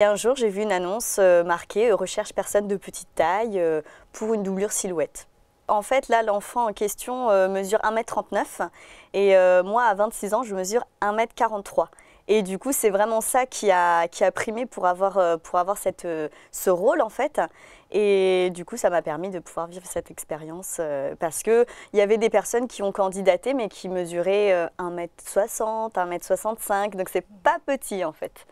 Un jour, j'ai vu une annonce euh, marquée euh, recherche personne de petite taille euh, pour une doublure silhouette. En fait, là, l'enfant en question mesure 1m39 et moi, à 26 ans, je mesure 1m43. Et du coup, c'est vraiment ça qui a, primé pour avoir, ce rôle, en fait. Et du coup, ça m'a permis de pouvoir vivre cette expérience parce qu'il y avait des personnes qui ont candidaté, mais qui mesuraient 1m60, 1m65. Donc, c'est pas petit, en fait.